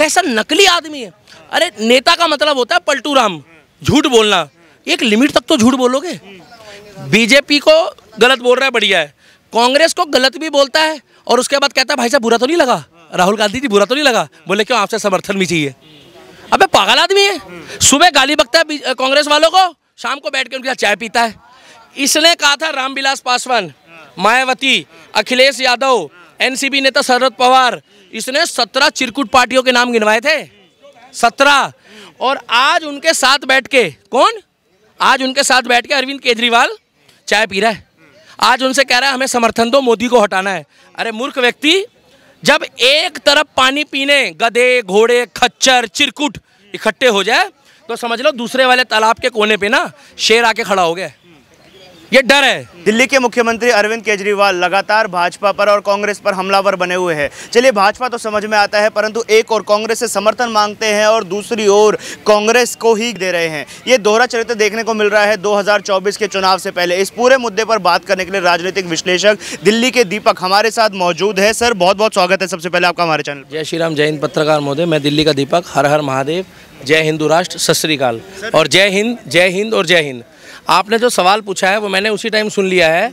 कैसा नकली आदमी है अरे नेता का मतलब होता है पलटू राम झूठ बोलना एक लिमिट तक तो झूठ बोलोगे बीजेपी को गलत बोल रहा है बढ़िया है कांग्रेस को गलत भी बोलता है और उसके बाद कहता है भाई साहब बुरा तो नहीं लगा राहुल गांधी जी बुरा तो नहीं लगा बोले क्यों आपसे समर्थन भी चाहिए अबे पागल आदमी है सुबह गाली बकता है कांग्रेस वालों को शाम को बैठ के उनके साथ चाय पीता है इसने कहा था रामविलास पासवान मायावती अखिलेश यादव एनसीबी नेता शरद पवार इसने सत्रह चिरकुट पार्टियों के नाम गिनवाए थे सत्रह और आज उनके साथ बैठ के कौन आज उनके साथ बैठ के अरविंद केजरीवाल चाय पी रहा है आज उनसे कह रहा है हमें समर्थन दो मोदी को हटाना है अरे मूर्ख व्यक्ति जब एक तरफ पानी पीने गधे घोड़े खच्चर चिरकुट इकट्ठे हो जाए तो समझ लो दूसरे वाले तालाब के कोने पे ना शेर आके खड़ा हो गया ये डर है दिल्ली के मुख्यमंत्री अरविंद केजरीवाल लगातार भाजपा पर और कांग्रेस पर हमलावर बने हुए हैं चलिए भाजपा तो समझ में आता है परंतु एक और कांग्रेस से समर्थन मांगते हैं और दूसरी ओर कांग्रेस को ही दे रहे हैं ये दोहरा चरित्र देखने को मिल रहा है 2024 के चुनाव से पहले इस पूरे मुद्दे पर बात करने के लिए राजनीतिक विश्लेषक दिल्ली के दीपक हमारे साथ मौजूद है सर बहुत बहुत स्वागत है सबसे पहले आपका हमारे चैनल जय श्री राम जय हिंद पत्रकार महोदय मैं दिल्ली का दीपक हर हर महादेव जय हिंदू राष्ट्र सत श्रीकाल और जय हिंद जय हिंद और जय हिंद आपने जो सवाल पूछा है वो मैंने उसी टाइम सुन लिया है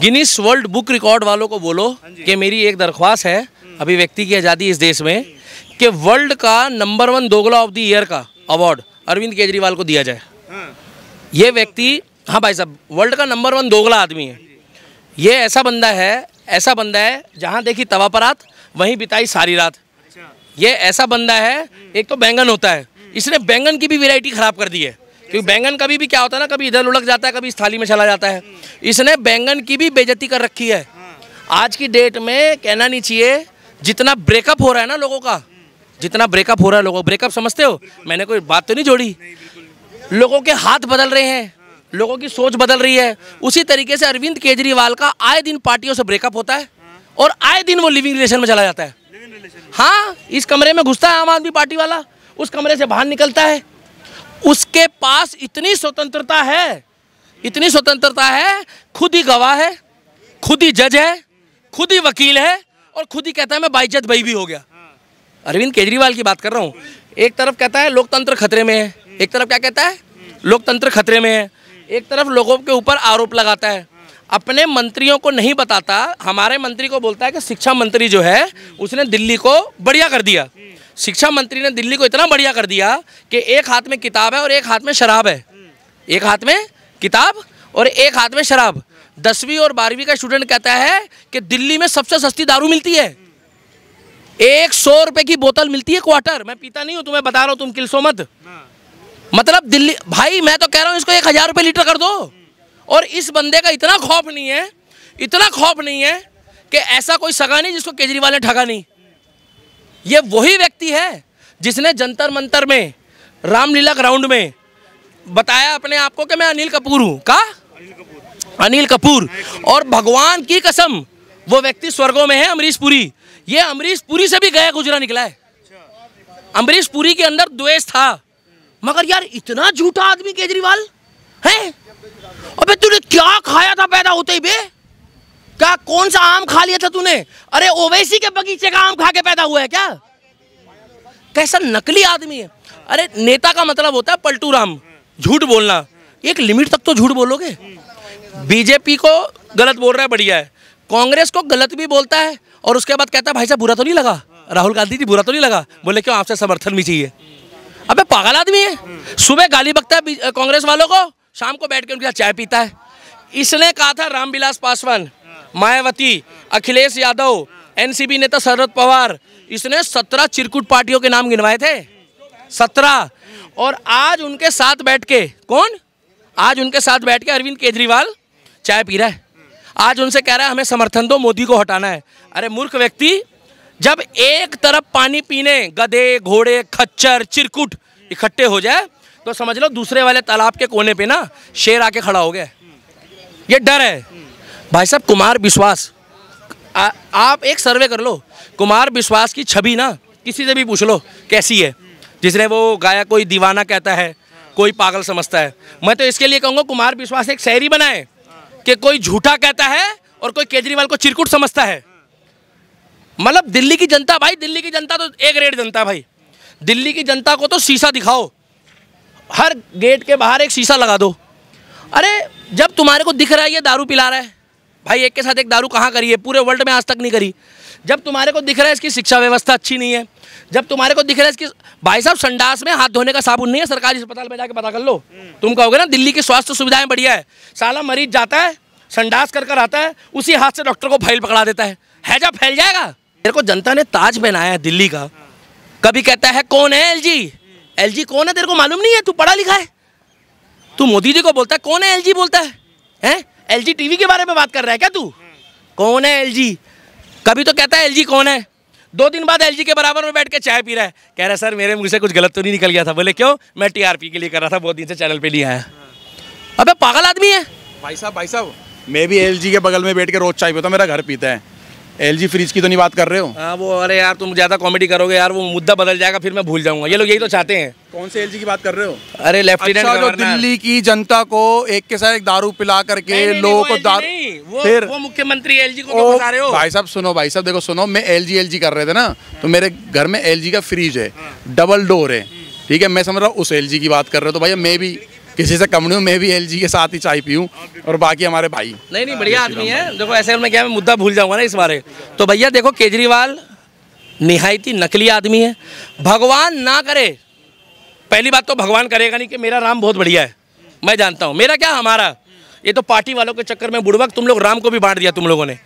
गिनीस वर्ल्ड बुक रिकॉर्ड वालों को बोलो हाँ कि मेरी एक दरख्वास्त है हम्म। अभिव्यक्ति की आज़ादी इस देश में कि वर्ल्ड का नंबर वन दोगला ऑफ द ईयर का अवार्ड अरविंद केजरीवाल को दिया जाए हाँ। ये व्यक्ति हाँ भाई साहब वर्ल्ड का नंबर वन दोगला आदमी है ये ऐसा बंदा है ऐसा बंदा है जहाँ देखी तवा पर रात वहीं बिताई सारी रात अच्छा। ये ऐसा बंदा है हम्म। एक तो बैंगन होता है हम्म। इसने बैंगन की भी वेराइटी ख़राब कर दी है क्योंकि बैंगन कभी भी क्या होता है ना कभी इधर लुढ़क जाता है कभी इस थाली में चला जाता है इसने बैंगन की भी बेजती कर रखी है आज की डेट में कहना नहीं चाहिए जितना ब्रेकअप हो रहा है ना लोगों का जितना ब्रेकअप हो रहा है लोगों ब्रेकअप समझते हो मैंने कोई बात तो नहीं जोड़ी लोगों के हाथ बदल रहे हैं लोगों की सोच बदल रही है उसी तरीके से अरविंद केजरीवाल का आए दिन पार्टियों से ब्रेकअप होता है और आए दिन वो लिविंग रिलेशन में चला जाता है हाँ इस कमरे में घुसता है आम आदमी पार्टी वाला उस कमरे से बाहर निकलता है उसके पास इतनी स्वतंत्रता है इतनी स्वतंत्रता है खुद ही गवाह है खुद ही जज है खुद ही वकील है और खुद ही कहता है मैं बाईज भाई भी हो गया अरविंद केजरीवाल की बात कर रहा हूँ एक तरफ कहता है लोकतंत्र खतरे में है एक तरफ क्या कहता है लोकतंत्र खतरे में है एक तरफ लोगों के ऊपर आरोप लगाता है अपने मंत्रियों को नहीं बताता हमारे मंत्री को बोलता है कि शिक्षा मंत्री जो है उसने दिल्ली को बढ़िया कर दिया शिक्षा मंत्री ने दिल्ली को इतना बढ़िया कर दिया कि एक हाथ में किताब है और एक हाथ में शराब है एक हाथ में किताब और एक हाथ में शराब दसवीं और बारहवीं का स्टूडेंट कहता है कि दिल्ली में सबसे सस्ती दारू मिलती है एक सौ रुपए की बोतल मिलती है क्वार्टर मैं पीता नहीं हूं तुम्हें बता रहा हूँ तुम किलसो मत मतलब दिल्ली भाई मैं तो कह रहा हूँ इसको एक हज़ार रुपये लीटर कर दो और इस बंदे का इतना खौफ नहीं है इतना खौफ नहीं है कि ऐसा कोई सगा नहीं जिसको केजरीवाल ने ठगा नहीं ये वही व्यक्ति है जिसने जंतर मंतर में रामलीला ग्राउंड में बताया अपने आप को कि मैं अनिल कपूर हूँ का अनिल कपूर और भगवान की कसम वो व्यक्ति स्वर्गों में है अमरीश पुरी ये अमरीश पुरी से भी गया गुजरा निकला है अमरीश पुरी के अंदर द्वेष था मगर यार इतना झूठा आदमी केजरीवाल है अबे तूने क्या खाया था पैदा होते ही बे क्या कौन सा आम खा लिया था तूने अरे ओवैसी के बगीचे का आम खा के पैदा हुआ है क्या कैसा नकली आदमी है अरे नेता का मतलब होता है पलटू राम झूठ बोलना एक लिमिट तक तो झूठ बोलोगे बीजेपी को गलत बोल रहा है बढ़िया है कांग्रेस को गलत भी बोलता है और उसके बाद कहता है भाई साहब बुरा तो नहीं लगा राहुल गांधी जी बुरा तो नहीं लगा बोले क्यों आपसे समर्थन भी चाहिए अबे पागल आदमी है सुबह गाली बकता है कांग्रेस वालों को शाम को बैठ के उनके साथ चाय पीता है इसने कहा था रामविलास पासवान मायावती अखिलेश यादव एनसीबी नेता शरद पवार इसने सत्रह चिरकुट पार्टियों के नाम गिनवाए थे सत्रह और आज उनके साथ बैठ के कौन आज उनके साथ बैठ के अरविंद केजरीवाल चाय पी रहा है आज उनसे कह रहा है हमें समर्थन दो मोदी को हटाना है अरे मूर्ख व्यक्ति जब एक तरफ पानी पीने गधे घोड़े खच्चर चिरकुट इकट्ठे हो जाए तो समझ लो दूसरे वाले तालाब के कोने पे ना शेर आके खड़ा हो गया ये डर है भाई साहब कुमार विश्वास आप एक सर्वे कर लो कुमार विश्वास की छवि ना किसी से भी पूछ लो कैसी है जिसने वो गाया कोई दीवाना कहता है कोई पागल समझता है मैं तो इसके लिए कहूँगा कुमार विश्वास एक शहरी बनाए कि कोई झूठा कहता है और कोई केजरीवाल को चिरकुट समझता है मतलब दिल्ली की जनता भाई दिल्ली की जनता तो एक रेट जनता भाई दिल्ली की जनता को तो शीशा दिखाओ हर गेट के बाहर एक शीशा लगा दो अरे जब तुम्हारे को दिख रहा है ये दारू पिला रहा है भाई एक के साथ एक दारू कहाँ करी है पूरे वर्ल्ड में आज तक नहीं करी जब तुम्हारे को दिख रहा है इसकी शिक्षा व्यवस्था अच्छी नहीं है जब तुम्हारे को दिख रहा है इसकी भाई साहब संडास में हाथ धोने का साबुन नहीं है सरकारी अस्पताल में जाके पता कर लो तुम कहोगे ना दिल्ली की स्वास्थ्य सुविधाएं बढ़िया है साला मरीज जाता है संडास कर कर आता है उसी हाथ से डॉक्टर को फाइल पकड़ा देता है हैजा फैल जाएगा मेरे को जनता ने ताज पहनाया है दिल्ली का कभी कहता है कौन है एल जी कौन है तेरे को मालूम नहीं है तू पढ़ा लिखा है तू मोदी जी को बोलता है कौन है जी बोलता है हैं एल जी टीवी के बारे में बात कर रहा है क्या तू कौन है एल जी कभी तो कहता है एल जी कौन है दो दिन बाद एल जी के बराबर में बैठ के चाय पी रहा है कह रहा है सर मेरे मुंह से कुछ गलत तो नहीं निकल गया था बोले क्यों मैं टी आर पी के लिए कर रहा था बहुत दिन से चैनल पे लिए आया अबे पागल आदमी है भाई साहब भाई साहब मैं भी एल जी के बगल में बैठ के रोज चाय पीता हूँ मेरा घर पीता है एल फ्रिज की तो नहीं बात कर रहे हो हाँ वो अरे यार तुम ज़्यादा कॉमेडी करोगे यार वो मुद्दा बदल जाएगा फिर मैं भूल जाऊंगा ये लोग यही तो चाहते हैं कौन से एल की बात कर रहे हो अरे लेफ्टिनेंट अच्छा, जो दिल्ली की जनता को एक के साथ एक दारू पिला करके लोगों को दारू फिर वो मुख्यमंत्री एल को तो रहे हो भाई साहब सुनो भाई साहब देखो सुनो मैं एल जी एल जी कर रहे थे ना तो हाँ। मेरे घर में एल का फ्रिज है डबल हाँ। डोर है ठीक है मैं समझ रहा हूँ उस एल की बात कर रहे हो तो भैया मैं भी किसी से कम नहीं हूँ मैं भी एल के साथ ही चाय पीऊँ और बाकी हमारे भाई नहीं नहीं बढ़िया आदमी है देखो ऐसे में क्या मैं मुद्दा भूल जाऊँगा ना इस बारे तो भैया देखो केजरीवाल निहायती नकली आदमी है भगवान ना करे पहली बात तो भगवान करेगा नहीं कि मेरा राम बहुत बढ़िया है मैं जानता हूँ मेरा क्या हमारा ये तो पार्टी वालों के चक्कर में बुढ़वक तुम लोग राम को भी बांट दिया तुम लोगों ने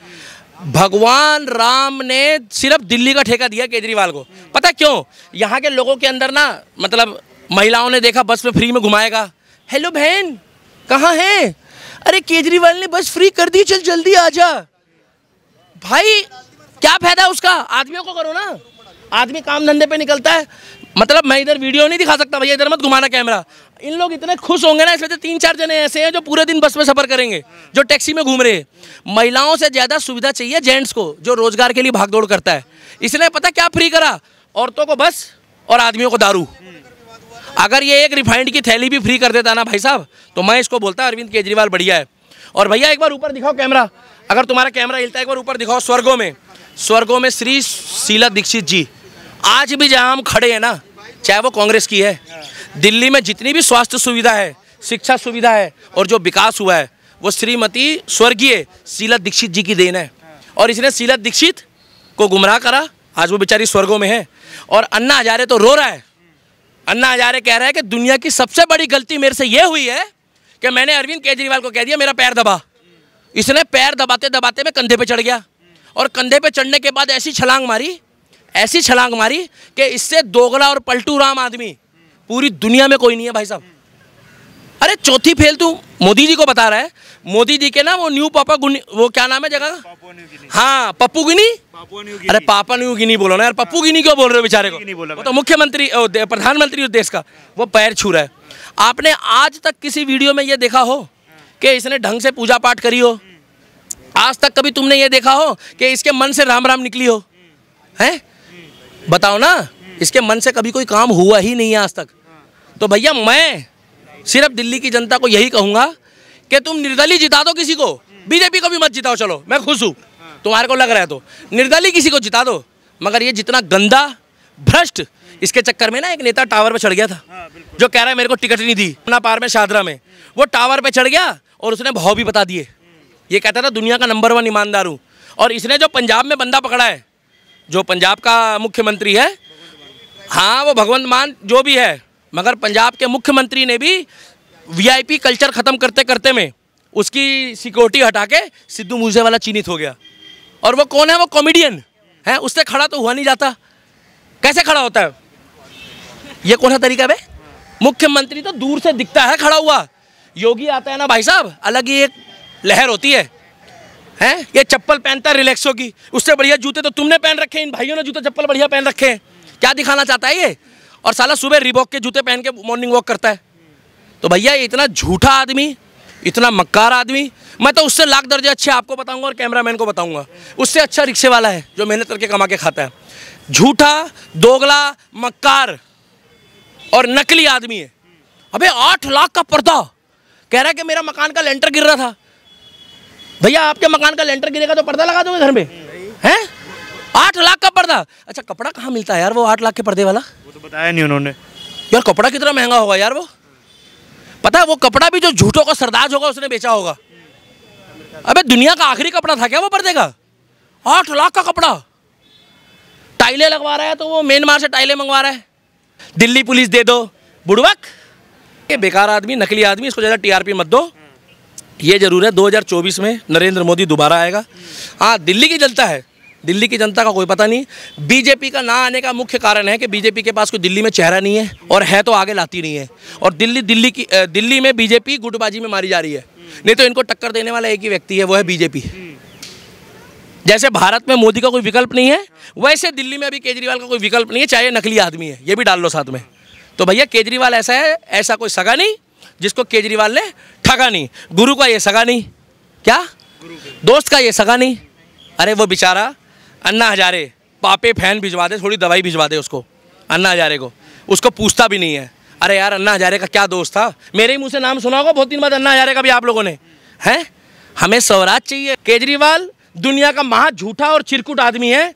भगवान राम ने सिर्फ दिल्ली का ठेका दिया केजरीवाल को पता क्यों यहाँ के लोगों के अंदर ना मतलब महिलाओं ने देखा बस में फ्री में घुमाएगा हेलो बहन कहाँ है अरे केजरीवाल ने बस फ्री कर दी चल जल्दी आ जा भाई क्या फायदा उसका आदमियों को करो ना आदमी काम धंधे पे निकलता है मतलब मैं इधर वीडियो नहीं दिखा सकता भैया इधर मत घुमाना कैमरा इन लोग इतने खुश होंगे ना इसलिए तीन चार जने ऐसे हैं जो पूरे दिन बस में सफ़र करेंगे जो टैक्सी में घूम रहे हैं महिलाओं से ज़्यादा सुविधा चाहिए जेंट्स को जो रोज़गार के लिए भागदौड़ करता है इसलिए पता क्या फ्री करा औरतों को बस और आदमियों को दारू अगर ये एक रिफाइंड की थैली भी फ्री कर देता ना भाई साहब तो मैं इसको बोलता अरविंद केजरीवाल बढ़िया है और भैया एक बार ऊपर दिखाओ कैमरा अगर तुम्हारा कैमरा हिलता है एक बार ऊपर दिखाओ स्वर्गों में स्वर्गों में श्री शीला दीक्षित जी आज भी जहाँ हम खड़े हैं ना चाहे वो कांग्रेस की है दिल्ली में जितनी भी स्वास्थ्य सुविधा है शिक्षा सुविधा है और जो विकास हुआ है वो श्रीमती स्वर्गीय शीला दीक्षित जी की देन है और इसने शीला दीक्षित को गुमराह करा आज वो बेचारी स्वर्गों में है और अन्ना हजारे तो रो रहा है अन्ना हजारे कह रहा है कि दुनिया की सबसे बड़ी गलती मेरे से ये हुई है कि मैंने अरविंद केजरीवाल को कह दिया मेरा पैर दबा इसने पैर दबाते दबाते मैं कंधे पे चढ़ गया और कंधे पे चढ़ने के बाद ऐसी छलांग मारी ऐसी छलांग मारी कि इससे दोगला और पलटू राम आदमी पूरी दुनिया में कोई नहीं है भाई साहब अरे चौथी फेल तू मोदी जी को बता रहा है मोदी जी के ना वो न्यू पापा गुनी वो क्या नाम है जगह हाँ पप्पू गिनी अरे पापा न्यू गिनी बोलो ना यार हाँ। पप्पू गिनी क्यों बोल रहे हो बेचारे को वो तो मुख्यमंत्री प्रधानमंत्री देश का वो पैर छू रहा है आपने आज तक किसी वीडियो में ये देखा हो कि इसने ढंग से पूजा पाठ करी हो आज तक कभी तुमने ये देखा हो कि इसके मन से राम राम निकली हो है बताओ ना इसके मन से कभी कोई काम हुआ ही नहीं है आज तक तो भैया मैं सिर्फ दिल्ली की जनता को यही कहूंगा कि तुम निर्दलीय जिता दो किसी को बीजेपी को भी मत जिताओ चलो मैं खुश हूँ तुम्हारे को लग रहा है तो निर्दलीय किसी को जिता दो मगर ये जितना गंदा भ्रष्ट इसके चक्कर में ना एक नेता टावर पे चढ़ गया था हाँ, जो कह रहा है मेरे को टिकट नहीं दी अपना पार में शादरा में वो टावर पे चढ़ गया और उसने भाव भी बता दिए ये कहता था दुनिया का नंबर वन ईमानदार हूँ और इसने जो पंजाब में बंदा पकड़ा है जो पंजाब का मुख्यमंत्री है हाँ वो भगवंत मान जो भी है मगर पंजाब के मुख्यमंत्री ने भी वीआईपी कल्चर ख़त्म करते करते में उसकी सिक्योरिटी हटा के सिद्धू मूसे वाला चिन्हित हो गया और वो कौन है वो कॉमेडियन है उससे खड़ा तो हुआ नहीं जाता कैसे खड़ा होता है ये कौन सा तरीका भाई मुख्यमंत्री तो दूर से दिखता है खड़ा हुआ योगी आता है ना भाई साहब अलग ही एक लहर होती है हैं ये चप्पल पहनता है रिलैक्सो की उससे बढ़िया जूते तो तुमने पहन रखे इन भाइयों ने जूते चप्पल बढ़िया पहन रखे हैं क्या दिखाना चाहता है ये और साला सुबह रिबॉक के जूते पहन के मॉर्निंग वॉक करता है तो भैया इतना झूठा आदमी इतना मक्कार आदमी मैं तो उससे लाख दर्जे अच्छे आपको बताऊंगा और कैमरामैन को बताऊंगा उससे अच्छा रिक्शे वाला है जो मेहनत करके कमा के खाता है झूठा दोगला मक्कार और नकली आदमी है अबे आठ लाख का पर्दा कह रहा है कि मेरा मकान का लेंटर गिर रहा था भैया आपके मकान का लेंटर गिरेगा तो पर्दा लगा दोगे घर में हैं आठ लाख का पर्दा अच्छा कपड़ा कहाँ मिलता है यार वो आठ लाख के पर्दे वाला वो तो बताया नहीं उन्होंने यार कपड़ा कितना महंगा होगा यार वो पता है वो कपड़ा भी जो झूठों का सरदार होगा उसने बेचा होगा अबे दुनिया का आखिरी कपड़ा था क्या वो पर्दे का आठ लाख का कपड़ा टाइलें लगवा रहा है तो वो मेन से टाइले मंगवा रहा है दिल्ली पुलिस दे दो बुड़वक ये बेकार आदमी नकली आदमी इसको ज़्यादा टीआरपी मत दो ये जरूर है 2024 में नरेंद्र मोदी दोबारा आएगा हाँ दिल्ली की जनता है दिल्ली की जनता का कोई पता नहीं बीजेपी का ना आने का मुख्य कारण है कि बीजेपी के पास कोई दिल्ली में चेहरा नहीं है और है तो आगे लाती नहीं है और दिल्ली दिल्ली की दिल्ली में बीजेपी गुटबाजी में मारी जा रही है नहीं तो इनको टक्कर देने वाला एक ही व्यक्ति है वो है बीजेपी जैसे भारत में मोदी का कोई विकल्प नहीं है वैसे दिल्ली में अभी केजरीवाल का कोई विकल्प नहीं है चाहे नकली आदमी है ये भी डाल लो साथ में तो भैया केजरीवाल ऐसा है ऐसा कोई सगा नहीं जिसको केजरीवाल ने ठगा नहीं गुरु का ये सगा नहीं क्या दोस्त का ये सगा नहीं अरे वो बेचारा अन्ना हजारे पापे फैन भिजवा दे थोड़ी दवाई भिजवा दे उसको अन्ना हजारे को उसको पूछता भी नहीं है अरे यार अन्ना हजारे का क्या दोस्त था मेरे ही मुँह से नाम सुना होगा बहुत दिन बाद अन्ना हजारे का भी आप लोगों ने हैं हमें स्वराज चाहिए केजरीवाल दुनिया का महा झूठा और चिरकुट आदमी है